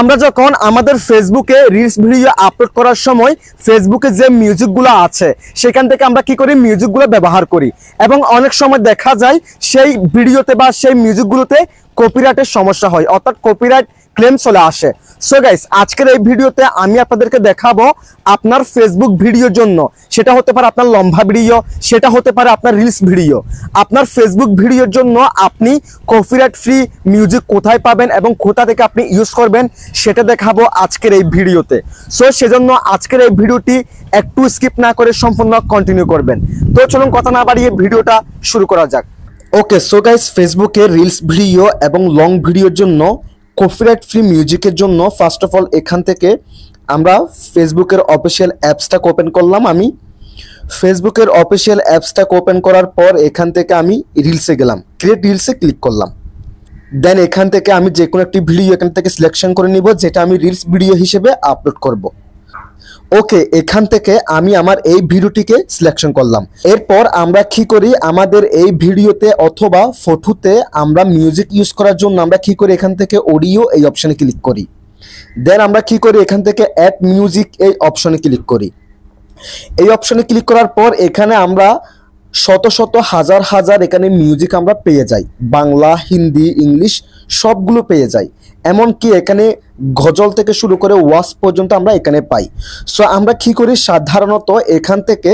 আমরা যখন আমাদের ফেসবুকে রিলস ভিডিও আপলোড করার সময় ফেসবুকে যে মিউজিকগুলো আছে সেখান থেকে আমরা কি করি মিউজিকগুলো ব্যবহার করি এবং অনেক সময় দেখা যায় সেই ভিডিওতে বা সেই মিউজিকগুলোতে কপিরাইটের সমস্যা হয় অর্থাৎ কপিরাইট ক্লেম চলে আসে সো গাইস আজকের এই ভিডিওতে আমি আপনাদেরকে দেখাবো আপনার ফেসবুক ভিডিওর জন্য সেটা হতে পারে আপনার লম্বা ভিডিও সেটা হতে পারে আপনার রিলস ভিডিও আপনার ফেসবুক ভিডিওর জন্য আপনি কপিরাইট ফ্রি মিউজিক কোথায় পাবেন এবং কোথা থেকে আপনি ইউজ করবেন সেটা দেখাবো আজকের এই ভিডিওতে সো সেজন্য আজকের এই ভিডিওটি একটু স্কিপ না করে সম্পূর্ণ কন্টিনিউ করবেন তো চলুন কথা না বাড়িয়ে ভিডিওটা শুরু করা যাক ওকে সো গাইস ফেসবুকে রিলস ভিডিও এবং লং ভিডিওর জন্য কপিরাইট ফ্রি মিউজিকের জন্য ফার্স্ট অফ অল এখান থেকে আমরা ফেসবুকের অফিসিয়াল অ্যাপসটা ওপেন করলাম আমি ফেসবুকের অফিসিয়াল অ্যাপসটা ওপেন করার পর এখান থেকে আমি রিলসে গেলাম ক্রিয়েট রিলসে ক্লিক করলাম দেন এখান থেকে আমি যে কোনো একটি ভিডিও এখান থেকে সিলেকশন করে নিব যেটা আমি রিলস ভিডিও হিসেবে আপলোড করব ওকে এখান থেকে আমি আমার এই ভিডিওটিকে সিলেকশন করলাম এরপর আমরা কি করি আমাদের এই ভিডিওতে অথবা ফটোতে আমরা মিউজিক ইউজ করার জন্য আমরা কি করি এখান থেকে অডিও এই অপশানে ক্লিক করি দেন আমরা কি করি এখান থেকে অ্যাড মিউজিক এই অপশানে ক্লিক করি এই অপশানে ক্লিক করার পর এখানে আমরা শত শত হাজার হাজার এখানে মিউজিক আমরা পেয়ে যাই বাংলা হিন্দি ইংলিশ সবগুলো পেয়ে যাই এমনকি এখানে গজল থেকে শুরু করে ওয়াশ পর্যন্ত আমরা এখানে পাই সো আমরা কি করি সাধারণত এখান থেকে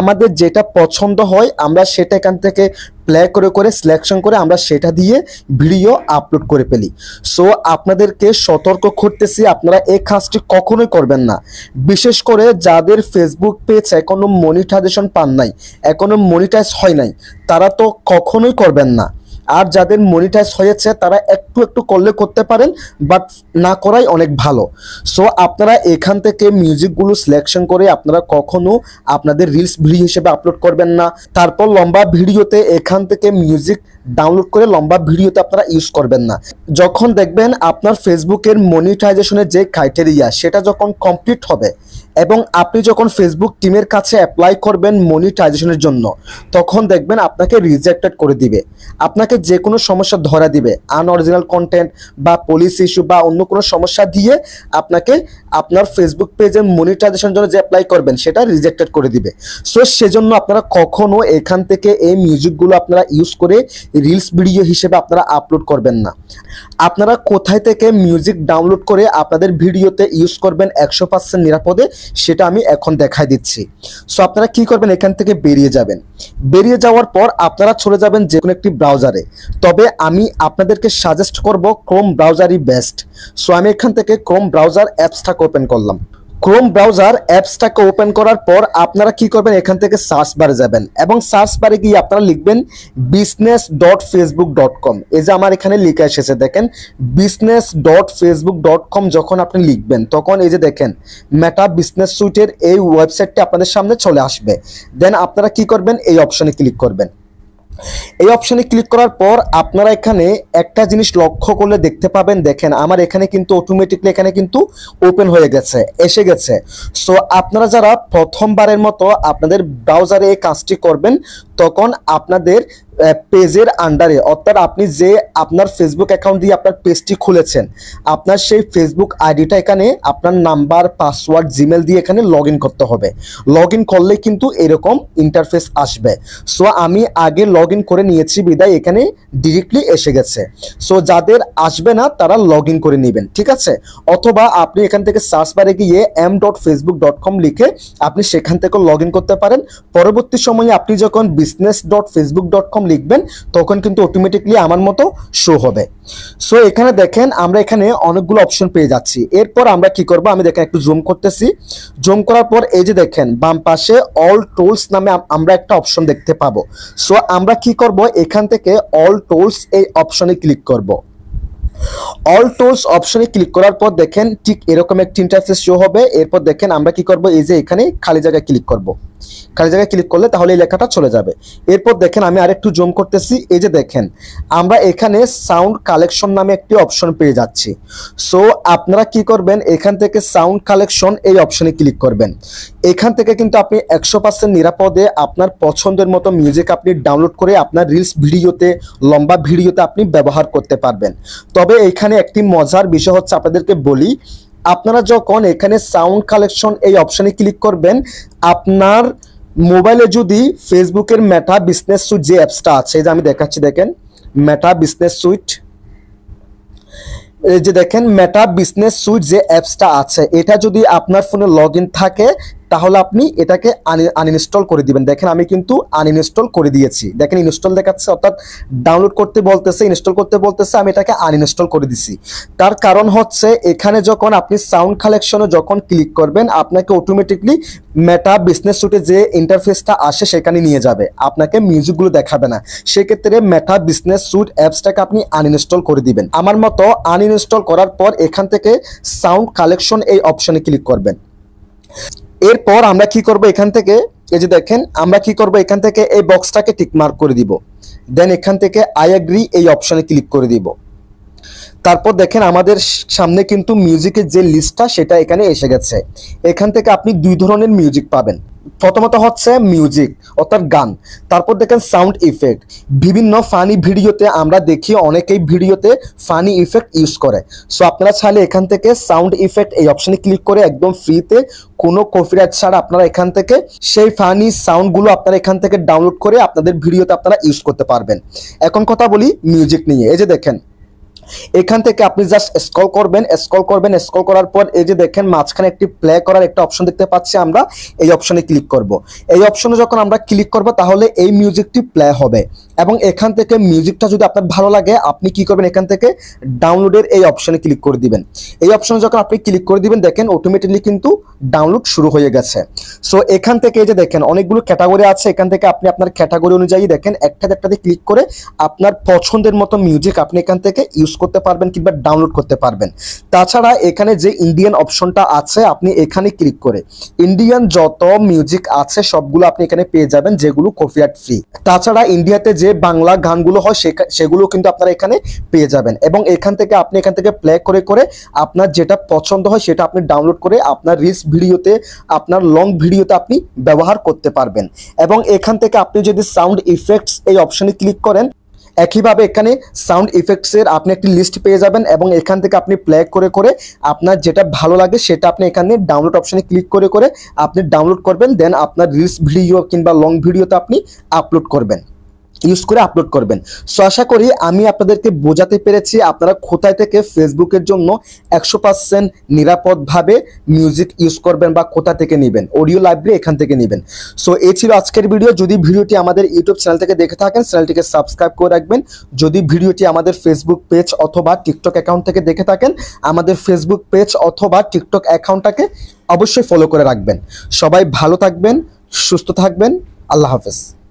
আমাদের যেটা পছন্দ হয় আমরা সেটা এখান থেকে প্লে করে করে সিলেকশন করে আমরা সেটা দিয়ে ভিডিও আপলোড করে ফেলি সো আপনাদেরকে সতর্ক করতেছি আপনারা এই কাজটি কখনোই করবেন না বিশেষ করে যাদের ফেসবুক পেজ এখনও মনিটাইজেশন পান নাই এখনও মনিটাইজ হয় নাই তারা তো কখনোই করবেন না আর যাদের মনিটাইজ হয়েছে তারা একটু একটু করলে করতে পারেন বাট না করাই অনেক ভালো সো আপনারা এখান থেকে মিউজিকগুলো সিলেকশন করে আপনারা কখনো আপনাদের রিলস ভিডিও হিসেবে আপলোড করবেন না তারপর লম্বা ভিডিওতে এখান থেকে মিউজিক ডাউনলোড করে লম্বা ভিডিওতে আপনারা ইউজ করবেন না যখন দেখবেন আপনার ফেসবুকের মনিটাইজেশনের যে ক্রাইটেরিয়া সেটা যখন কমপ্লিট হবে এবং আপনি যখন ফেসবুক টিমের কাছে অ্যাপ্লাই করবেন মনিটাইজেশনের জন্য তখন দেখবেন আপনাকে রিজেক্টেড করে দিবে আপনাকে যে কোনো সমস্যা ধরা দিবে আনঅরিজিনাল কন্টেন্ট বা পলিসি ইস্যু বা অন্য কোনো সমস্যা দিয়ে আপনাকে আপনার ফেসবুক পেজের মনিটাইজেশন জন্য যে অ্যাপ্লাই করবেন সেটা রিজেক্টেড করে দিবে সো সেজন্য আপনারা কখনো এখান থেকে এই মিউজিকগুলো আপনারা ইউজ করে রিলস ভিডিও হিসেবে আপনারা আপলোড করবেন না আপনারা কোথায় থেকে মিউজিক ডাউনলোড করে আপনাদের ভিডিওতে ইউজ করবেন একশো পার্সেন্ট নিরাপদে সেটা আমি এখন দেখাই দিচ্ছি সো আপনারা কি করবেন এখান থেকে বেরিয়ে যাবেন বেরিয়ে যাওয়ার পর আপনারা চলে যাবেন যে কোনো একটি ব্রাউজারে তবে আমি আপনাদেরকে সাজেস্ট করব ক্রোম ব্রাউজারই বেস্ট সো আমি এখান থেকে ক্রোম ব্রাউজার অ্যাপসটা ওপেন করলাম ক্রোম ব্রাউজার অ্যাপসটাকে ওপেন করার পর আপনারা কি করবেন এখান থেকে সার্চ বারে যাবেন এবং সার্চ বারে গিয়ে আপনারা লিখবেন business dot Facebook dot com এই যে আমার এখানে লেখা এসেছে দেখেন business dot Facebook dot com যখন আপনি লিখবেন তখন এই যে দেখেন মেটা বিজনেস সুইটের এই ওয়েবসাইটটি আপনাদের সামনে চলে আসবে দেন আপনারা কি করবেন এই অপশনে ক্লিক করবেন এই অপশনে ক্লিক করার পর আপনারা এখানে একটা জিনিস লক্ষ্য করলে দেখতে পাবেন দেখেন আমার এখানে কিন্তু অটোমেটিকলি এখানে কিন্তু ওপেন হয়ে গেছে এসে গেছে সো আপনারা যারা প্রথমবারের মতো আপনাদের ব্রাউজারে এই কাজটি করবেন তখন আপনাদের পেজের আন্ডারে অর্থাৎ আপনি যে আপনার ফেসবুক অ্যাকাউন্ট দিয়ে আপনার পেজটি খুলেছেন আপনার সেই ফেসবুক আইডিটা এখানে আপনার নাম্বার পাসওয়ার্ড জিমেল দিয়ে এখানে লগ করতে হবে লগ করলে কিন্তু এরকম ইন্টারফেস আসবে সো আমি আগে লগ করে নিয়েছি বিদায় এখানে ডিরেক্টলি এসে গেছে সো যাদের আসবে না তারা লগ করে নেবেন ঠিক আছে অথবা আপনি এখান থেকে সার্চ বারে গিয়ে M dot Facebook dot com লিখে আপনি সেখান থেকে লগ করতে পারেন পরবর্তী সময়ে আপনি যখন business dot Facebook dot com লিখবেন তখন কিন্তু অটোমেটিকলি আমার মতো শো হবে সো এখানে দেখেন আমরা এখানে অনেকগুলো অপশন পেয়ে যাচ্ছি এরপর আমরা কি করব আমি দেখেন একটু জুম করতেছি জুম করার পর এই যে দেখেন বাম পাশে অল টোলস নামে আমরা একটা অপশন দেখতে পাবো সো আমরা কি করব এখান থেকে অল টোলস এই অপশনে ক্লিক করব অল টোলস অপশনে ক্লিক করার পর দেখেন ঠিক এরকম একটি ইন্টারফেস শো হবে এরপর দেখেন আমরা কি করব এই যে এখানে খালি জায়গায় ক্লিক করব খালি জায়গায় ক্লিক করলে তাহলে এই লেখাটা চলে যাবে এরপর দেখেন আমি আরেকটু জুম করতেছি এই যে দেখেন আমরা এখানে সাউন্ড কালেকশন নামে একটি অপশন পেয়ে যাচ্ছি সো আপনারা কি করবেন এখান থেকে সাউন্ড কালেকশন এই অপশনে ক্লিক করবেন এখান থেকে কিন্তু আপনি একশো পার্সেন্ট নিরাপদে আপনার পছন্দের মতো মিউজিক আপনি ডাউনলোড করে আপনার রিলস ভিডিওতে লম্বা ভিডিওতে আপনি ব্যবহার করতে পারবেন তবে এখানে একটি মজার বিষয় হচ্ছে আপনাদেরকে বলি আপনারা যখন এখানে সাউন্ড কালেকশন এই অপশানে ক্লিক করবেন আপনার মোবাইলে যদি ফেসবুকের মেটা বিজনেস সুইট যে অ্যাপসটা আছে যে আমি দেখাচ্ছি দেখেন মেটা বিজনেস সুইট এই যে দেখেন মেটা বিজনেস সুইট যে অ্যাপসটা আছে এটা যদি আপনার ফোনে লগ থাকে তাহলে আপনি এটাকে আনইনস্টল করে দিবেন দেখেন আমি কিন্তু আনইনস্টল করে দিয়েছি দেখেন ইনস্টল দেখাচ্ছে অর্থাৎ ডাউনলোড করতে বলতেছে ইনস্টল করতে বলতেছে আমি এটাকে আনইনস্টল করে দিছি তার কারণ হচ্ছে এখানে যখন আপনি সাউন্ড কালেকশনে যখন ক্লিক করবেন আপনাকে অটোমেটিকলি মেটা বিজনেস সুটে যে ইন্টারফেসটা আসে সেখানে নিয়ে যাবে আপনাকে মিউজিকগুলো দেখাবে না সেক্ষেত্রে মেটা বিজনেস সুট অ্যাপসটাকে আপনি আনইনস্টল করে দিবেন আমার মতো আনইনস্টল করার পর এখান থেকে সাউন্ড কালেকশন এই অপশনে ক্লিক করবেন এরপর আমরা কি করব এখান থেকে এই যে দেখেন আমরা কি করব এখান থেকে এই বক্সটাকে টিক মার্ক করে দিব দেন এখান থেকে আই অ্যাগ্রি এই অপশানে ক্লিক করে দিব তারপর দেখেন আমাদের সামনে কিন্তু মিউজিকের যে লিস্টটা সেটা এখানে এসে গেছে এখান থেকে আপনি দুই ধরনের মিউজিক পাবেন প্রথমত হচ্ছে মিউজিক অর্থাৎ গান তারপর দেখেন সাউন্ড ইফেক্ট বিভিন্ন ফানি ভিডিওতে আমরা দেখি অনেকেই ভিডিওতে ফানি ইফেক্ট ইউজ করে সো আপনারা চাইলে এখান থেকে সাউন্ড ইফেক্ট এই অপশানে ক্লিক করে একদম ফ্রিতে কোনো কপিরাইট ছাড়া আপনারা এখান থেকে সেই ফানি সাউন্ডগুলো আপনারা এখান থেকে ডাউনলোড করে আপনাদের ভিডিওতে আপনারা ইউজ করতে পারবেন এখন কথা বলি মিউজিক নিয়ে এই যে দেখেন এখান থেকে আপনি জাস্ট স্কল করবেন স্কল করবেন স্কল করার পর এই যে দেখেন মাঝখানে একটি প্লে করার একটা অপশন দেখতে পাচ্ছি আমরা এই অপশনে ক্লিক করব। এই অপশনে যখন আমরা ক্লিক করব তাহলে এই মিউজিকটি প্লে হবে এবং এখান থেকে মিউজিকটা যদি আপনার ভালো লাগে আপনি কি করবেন এখান থেকে ডাউনলোডের এই অপশনে ক্লিক করে দিবেন এই অপশনে যখন আপনি ক্লিক করে দিবেন দেখেন অটোমেটিকলি কিন্তু ডাউনলোড শুরু হয়ে গেছে সো এখান থেকে এই যে দেখেন অনেকগুলো ক্যাটাগরি আছে এখান থেকে আপনি আপনার ক্যাটাগরি অনুযায়ী দেখেন একটা একটাতে ক্লিক করে আপনার পছন্দের মতো মিউজিক আপনি এখান থেকে ইউজ করতে পারবেন কিংবা ডাউনলোড করতে পারবেন তাছাড়া এখানে যে ইন্ডিয়ান অপশনটা আছে আপনি এখানে ক্লিক করে ইন্ডিয়ান যত মিউজিক আছে সবগুলো আপনি এখানে পেয়ে যাবেন যেগুলো কপিরাইট ফ্রি তাছাড়া ইন্ডিয়াতে যে বাংলা গানগুলো হয় সেগুলো কিন্তু আপনারা এখানে পেয়ে যাবেন এবং এখান থেকে আপনি এখান থেকে প্লে করে করে আপনার যেটা পছন্দ হয় সেটা আপনি ডাউনলোড করে আপনার রিস ভিডিওতে আপনার লং ভিডিওতে আপনি ব্যবহার করতে পারবেন এবং এখান থেকে আপনি যদি সাউন্ড ইফেক্টস এই অপশনে ক্লিক করেন একইভাবে এখানে সাউন্ড ইফেক্টসের আপনি একটি লিস্ট পেয়ে যাবেন এবং এখান থেকে আপনি প্লে করে করে আপনার যেটা ভালো লাগে সেটা আপনি এখানে ডাউনলোড অপশানে ক্লিক করে করে আপনি ডাউনলোড করবেন দেন আপনার রিলস ভিডিও কিংবা লং ভিডিওতে আপনি আপলোড করবেন ইউজ করে আপলোড করবেন সো আশা করি আমি আপনাদেরকে বোঝাতে পেরেছি আপনারা কোথায় থেকে ফেসবুকের জন্য একশো পার্সেন্ট নিরাপদভাবে মিউজিক ইউজ করবেন বা কোথা থেকে নেবেন অডিও লাইব্রেরি এখান থেকে নেবেন সো এই ছিল আজকের ভিডিও যদি ভিডিওটি আমাদের ইউটিউব চ্যানেল থেকে দেখে থাকেন চ্যানেলটিকে সাবস্ক্রাইব করে রাখবেন যদি ভিডিওটি আমাদের ফেসবুক পেজ অথবা টিকটক অ্যাকাউন্ট থেকে দেখে থাকেন আমাদের ফেসবুক পেজ অথবা টিকটক অ্যাকাউন্টটাকে অবশ্যই ফলো করে রাখবেন সবাই ভালো থাকবেন সুস্থ থাকবেন আল্লাহ হাফেজ